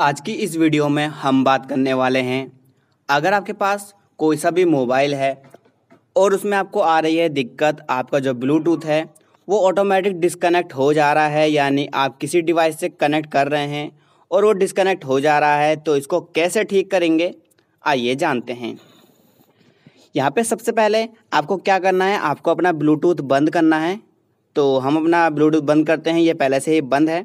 आज की इस वीडियो में हम बात करने वाले हैं अगर आपके पास कोई सा भी मोबाइल है और उसमें आपको आ रही है दिक्कत आपका जो ब्लूटूथ है वो ऑटोमेटिक डिस्कनेक्ट हो जा रहा है यानी आप किसी डिवाइस से कनेक्ट कर रहे हैं और वो डिस्कनेक्ट हो जा रहा है तो इसको कैसे ठीक करेंगे आइए जानते हैं यहाँ पे सबसे पहले आपको क्या करना है आपको अपना ब्लूटूथ बंद करना है तो हम अपना ब्लूटूथ बंद करते हैं ये पहले से ही बंद है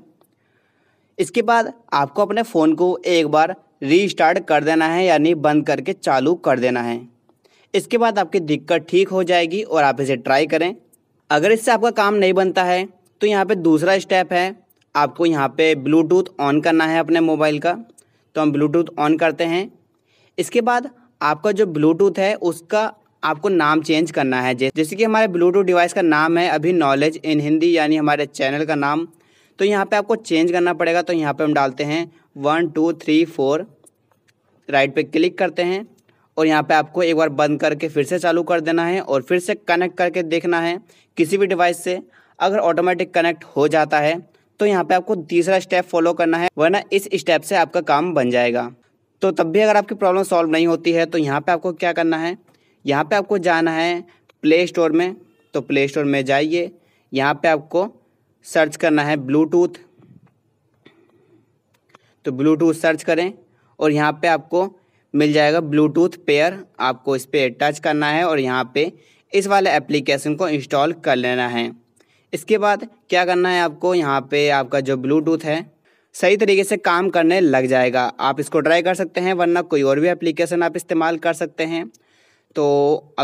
इसके बाद आपको अपने फ़ोन को एक बार रीस्टार्ट कर देना है यानी बंद करके चालू कर देना है इसके बाद आपकी दिक्कत ठीक हो जाएगी और आप इसे ट्राई करें अगर इससे आपका काम नहीं बनता है तो यहाँ पे दूसरा स्टेप है आपको यहाँ पे ब्लूटूथ ऑन करना है अपने मोबाइल का तो हम ब्लूटूथ ऑन करते हैं इसके बाद आपका जो ब्लूटूथ है उसका आपको नाम चेंज करना है जैसे कि हमारे ब्लूटूथ डिवाइस का नाम है अभी नॉलेज इन हिंदी यानी हमारे चैनल का नाम तो यहाँ पे आपको चेंज करना पड़ेगा तो यहाँ पे हम डालते हैं one two three four right पे क्लिक करते हैं और यहाँ पे आपको एक बार बंद करके फिर से चालू कर देना है और फिर से कनेक्ट करके देखना है किसी भी डिवाइस से अगर ऑटोमेटिक कनेक्ट हो जाता है तो यहाँ पे आपको तीसरा स्टेप फॉलो करना है वरना इस स्टेप से आपका काम बन जाएगा तो तब भी अगर आपकी प्रॉब्लम सॉल्व नहीं होती है तो यहाँ पे आपको क्या करना है यहाँ पे आपको जाना है प्ले स्टोर में तो प्ले स्टोर में जाइए यहाँ पे आपको सर्च करना है ब्लूटूथ तो ब्लूटूथ सर्च करें और यहाँ पे आपको मिल जाएगा ब्लूटूथ पेयर आपको इस पर टच करना है और यहाँ पे इस वाले एप्लीकेशन को इंस्टॉल कर लेना है इसके बाद क्या करना है आपको यहाँ पे आपका जो ब्लूटूथ है सही तरीके से काम करने लग जाएगा आप इसको ट्राई कर सकते हैं वरना कोई और भी एप्लीकेशन आप इस्तेमाल कर सकते हैं तो